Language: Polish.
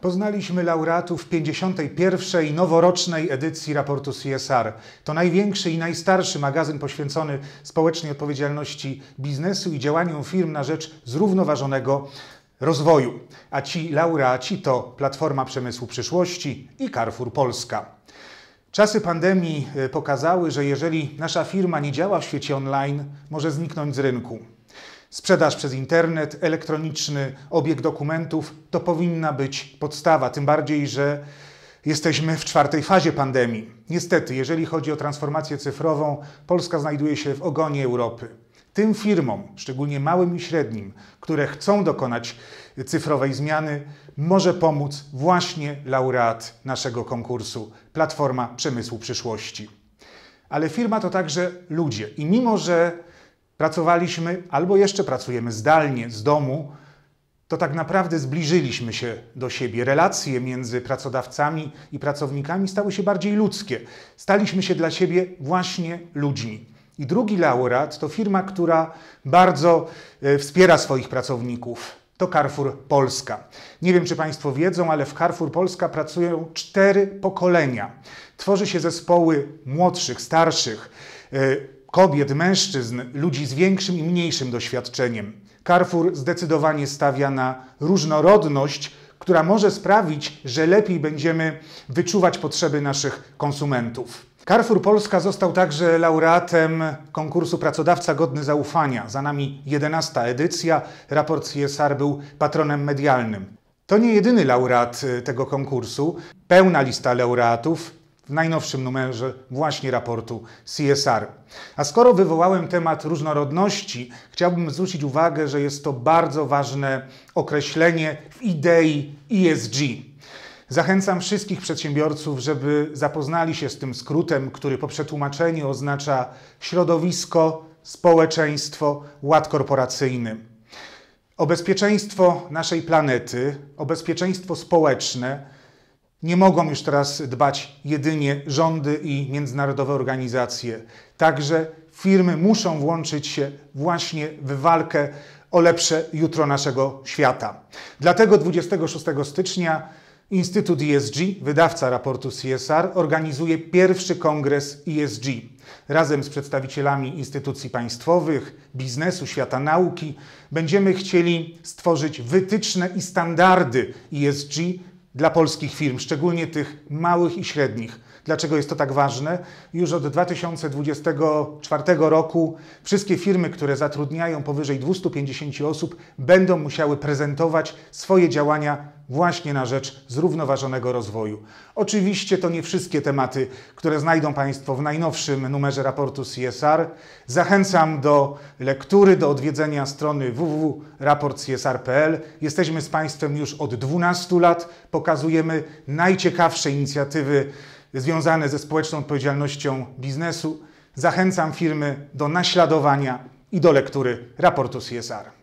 Poznaliśmy laureatów 51. noworocznej edycji raportu CSR. To największy i najstarszy magazyn poświęcony społecznej odpowiedzialności biznesu i działaniom firm na rzecz zrównoważonego rozwoju. A ci laureaci to Platforma Przemysłu Przyszłości i Carrefour Polska. Czasy pandemii e, pokazały, że jeżeli nasza firma nie działa w świecie online, może zniknąć z rynku. Sprzedaż przez internet, elektroniczny obieg dokumentów to powinna być podstawa, tym bardziej, że jesteśmy w czwartej fazie pandemii. Niestety, jeżeli chodzi o transformację cyfrową, Polska znajduje się w ogonie Europy. Tym firmom, szczególnie małym i średnim, które chcą dokonać cyfrowej zmiany, może pomóc właśnie laureat naszego konkursu Platforma Przemysłu Przyszłości. Ale firma to także ludzie i mimo, że pracowaliśmy albo jeszcze pracujemy zdalnie z domu, to tak naprawdę zbliżyliśmy się do siebie. Relacje między pracodawcami i pracownikami stały się bardziej ludzkie. Staliśmy się dla siebie właśnie ludźmi. I drugi laureat to firma, która bardzo e, wspiera swoich pracowników. To Carrefour Polska. Nie wiem, czy Państwo wiedzą, ale w Carrefour Polska pracują cztery pokolenia. Tworzy się zespoły młodszych, starszych e, kobiet, mężczyzn, ludzi z większym i mniejszym doświadczeniem. Carrefour zdecydowanie stawia na różnorodność, która może sprawić, że lepiej będziemy wyczuwać potrzeby naszych konsumentów. Carrefour Polska został także laureatem konkursu Pracodawca Godny Zaufania. Za nami 11 edycja. Raport CSR był patronem medialnym. To nie jedyny laureat y, tego konkursu. Pełna lista laureatów w najnowszym numerze właśnie raportu CSR. A skoro wywołałem temat różnorodności, chciałbym zwrócić uwagę, że jest to bardzo ważne określenie w idei ESG. Zachęcam wszystkich przedsiębiorców, żeby zapoznali się z tym skrótem, który po przetłumaczeniu oznacza środowisko, społeczeństwo, ład korporacyjny. O bezpieczeństwo naszej planety, o bezpieczeństwo społeczne, nie mogą już teraz dbać jedynie rządy i międzynarodowe organizacje. Także firmy muszą włączyć się właśnie w walkę o lepsze jutro naszego świata. Dlatego 26 stycznia Instytut ESG, wydawca raportu CSR, organizuje pierwszy kongres ESG. Razem z przedstawicielami instytucji państwowych, biznesu, świata nauki będziemy chcieli stworzyć wytyczne i standardy ESG dla polskich firm, szczególnie tych małych i średnich. Dlaczego jest to tak ważne? Już od 2024 roku wszystkie firmy, które zatrudniają powyżej 250 osób, będą musiały prezentować swoje działania właśnie na rzecz zrównoważonego rozwoju. Oczywiście to nie wszystkie tematy, które znajdą Państwo w najnowszym numerze raportu CSR. Zachęcam do lektury, do odwiedzenia strony www.raportcsr.pl. Jesteśmy z Państwem już od 12 lat, pokazujemy najciekawsze inicjatywy związane ze społeczną odpowiedzialnością biznesu. Zachęcam firmy do naśladowania i do lektury raportu CSR.